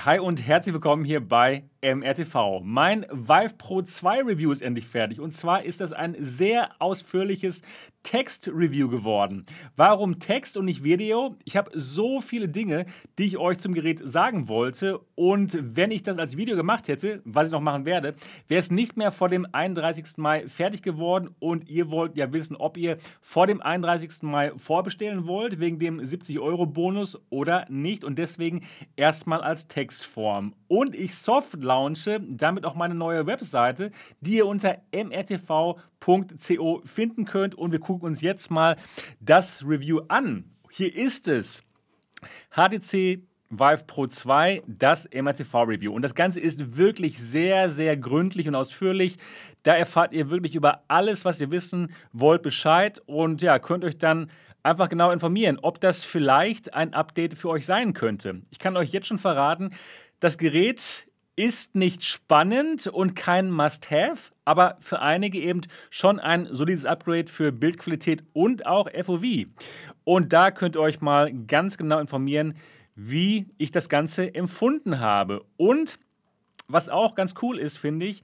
Hi und herzlich willkommen hier bei MRTV. Ähm, mein Vive Pro 2 Review ist endlich fertig. Und zwar ist das ein sehr ausführliches Text-Review geworden. Warum Text und nicht Video? Ich habe so viele Dinge, die ich euch zum Gerät sagen wollte. Und wenn ich das als Video gemacht hätte, was ich noch machen werde, wäre es nicht mehr vor dem 31. Mai fertig geworden. Und ihr wollt ja wissen, ob ihr vor dem 31. Mai vorbestellen wollt, wegen dem 70-Euro-Bonus oder nicht. Und deswegen erstmal als Textform. Und ich soft launche, damit auch meine neue Webseite, die ihr unter mrtv.co finden könnt. Und wir gucken uns jetzt mal das Review an. Hier ist es. HTC Vive Pro 2, das MRTV-Review. Und das Ganze ist wirklich sehr, sehr gründlich und ausführlich. Da erfahrt ihr wirklich über alles, was ihr wissen wollt, Bescheid und ja, könnt euch dann einfach genau informieren, ob das vielleicht ein Update für euch sein könnte. Ich kann euch jetzt schon verraten, das Gerät ist nicht spannend und kein Must-Have, aber für einige eben schon ein solides Upgrade für Bildqualität und auch FOV. Und da könnt ihr euch mal ganz genau informieren, wie ich das Ganze empfunden habe. Und was auch ganz cool ist, finde ich,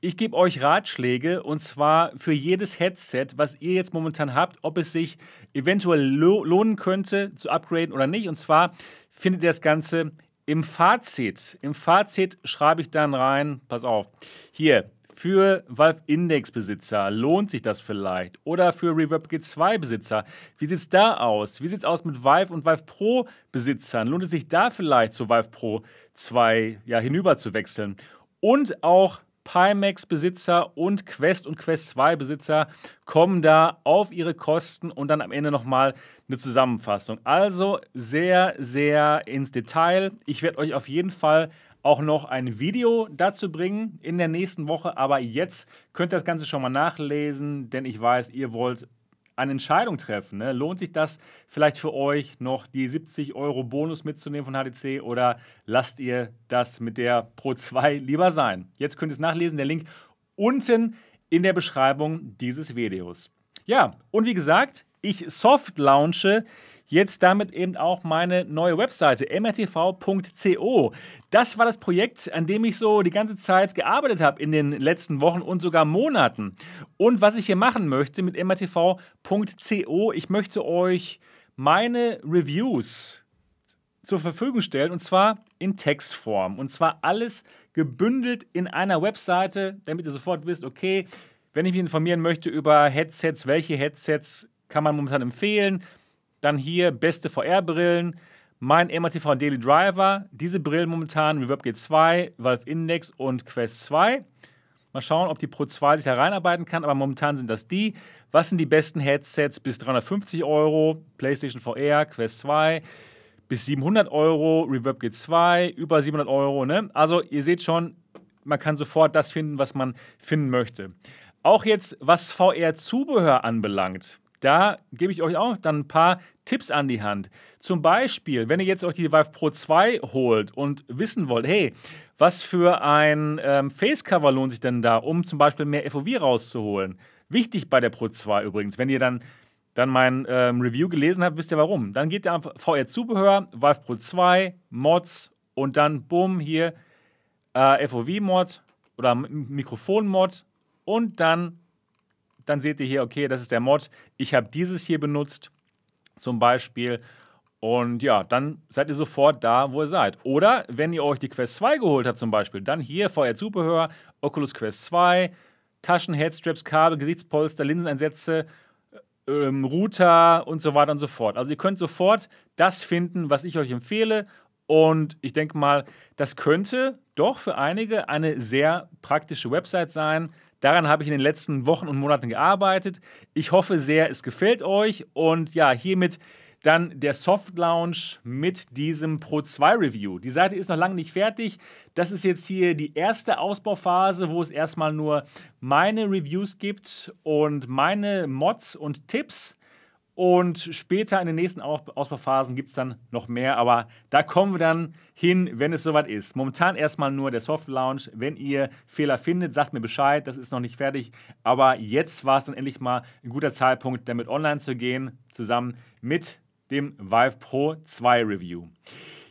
ich gebe euch Ratschläge und zwar für jedes Headset, was ihr jetzt momentan habt, ob es sich eventuell lo lohnen könnte zu upgraden oder nicht. Und zwar findet ihr das Ganze im Fazit, im Fazit schreibe ich dann rein, pass auf, hier, für Valve Index Besitzer lohnt sich das vielleicht? Oder für Reverb G2 Besitzer? Wie sieht es da aus? Wie sieht es aus mit Valve und Valve Pro Besitzern? Lohnt es sich da vielleicht zu Valve Pro 2 ja, hinüber zu wechseln? Und auch Pimax-Besitzer und Quest und Quest 2-Besitzer kommen da auf ihre Kosten und dann am Ende nochmal eine Zusammenfassung. Also sehr, sehr ins Detail. Ich werde euch auf jeden Fall auch noch ein Video dazu bringen in der nächsten Woche. Aber jetzt könnt ihr das Ganze schon mal nachlesen, denn ich weiß, ihr wollt eine Entscheidung treffen. Ne? Lohnt sich das vielleicht für euch noch die 70 Euro Bonus mitzunehmen von HDC oder lasst ihr das mit der Pro 2 lieber sein? Jetzt könnt ihr es nachlesen, der Link unten in der Beschreibung dieses Videos. Ja, und wie gesagt, ich soft launche jetzt damit eben auch meine neue Webseite mrtv.co. Das war das Projekt, an dem ich so die ganze Zeit gearbeitet habe in den letzten Wochen und sogar Monaten. Und was ich hier machen möchte mit mrtv.co, ich möchte euch meine Reviews zur Verfügung stellen und zwar in Textform und zwar alles gebündelt in einer Webseite, damit ihr sofort wisst, okay, wenn ich mich informieren möchte über Headsets, welche Headsets kann man momentan empfehlen. Dann hier beste VR-Brillen, mein MRTV und Daily Driver, diese Brillen momentan, Reverb G2, Valve Index und Quest 2. Mal schauen, ob die Pro 2 sich hereinarbeiten kann, aber momentan sind das die. Was sind die besten Headsets bis 350 Euro? PlayStation VR, Quest 2 bis 700 Euro, Reverb G2 über 700 Euro. Ne? Also ihr seht schon, man kann sofort das finden, was man finden möchte. Auch jetzt, was VR-Zubehör anbelangt. Da gebe ich euch auch dann ein paar Tipps an die Hand. Zum Beispiel, wenn ihr jetzt euch die Vive Pro 2 holt und wissen wollt, hey, was für ein ähm, Facecover lohnt sich denn da, um zum Beispiel mehr FOV rauszuholen? Wichtig bei der Pro 2 übrigens, wenn ihr dann, dann mein ähm, Review gelesen habt, wisst ihr warum. Dann geht ihr auf VR-Zubehör, Vive Pro 2, Mods und dann, bumm, hier äh, FOV-Mod oder Mikrofon-Mod und dann dann seht ihr hier, okay, das ist der Mod. Ich habe dieses hier benutzt zum Beispiel. Und ja, dann seid ihr sofort da, wo ihr seid. Oder wenn ihr euch die Quest 2 geholt habt zum Beispiel, dann hier VR-Zubehör, Oculus Quest 2, Taschen, Headstraps, Kabel, Gesichtspolster, Linseneinsätze, ähm, Router und so weiter und so fort. Also ihr könnt sofort das finden, was ich euch empfehle. Und ich denke mal, das könnte doch für einige eine sehr praktische Website sein. Daran habe ich in den letzten Wochen und Monaten gearbeitet. Ich hoffe sehr, es gefällt euch. Und ja, hiermit dann der Soft Launch mit diesem Pro 2 Review. Die Seite ist noch lange nicht fertig. Das ist jetzt hier die erste Ausbauphase, wo es erstmal nur meine Reviews gibt und meine Mods und Tipps. Und später in den nächsten Ausbauphasen gibt es dann noch mehr, aber da kommen wir dann hin, wenn es soweit ist. Momentan erstmal nur der Soft Launch. Wenn ihr Fehler findet, sagt mir Bescheid, das ist noch nicht fertig. Aber jetzt war es dann endlich mal ein guter Zeitpunkt, damit online zu gehen, zusammen mit dem Vive Pro 2 Review.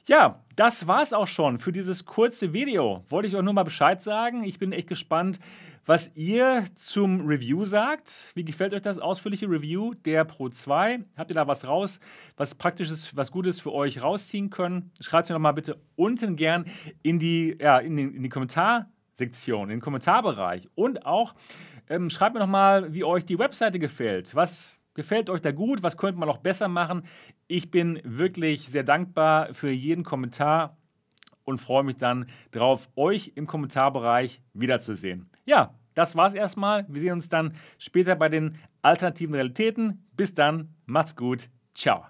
Ja, das war's auch schon für dieses kurze Video. Wollte ich euch nur mal Bescheid sagen. Ich bin echt gespannt, was ihr zum Review sagt. Wie gefällt euch das ausführliche Review der Pro 2? Habt ihr da was raus, was Praktisches, was Gutes für euch rausziehen können? Schreibt es mir doch mal bitte unten gern in die, ja, in den, in die Kommentarsektion, in den Kommentarbereich. Und auch ähm, schreibt mir nochmal, wie euch die Webseite gefällt. Was gefällt euch da gut? Was könnte man noch besser machen? Ich bin wirklich sehr dankbar für jeden Kommentar und freue mich dann darauf, euch im Kommentarbereich wiederzusehen. Ja, das war's erstmal. Wir sehen uns dann später bei den alternativen Realitäten. Bis dann, macht's gut, ciao.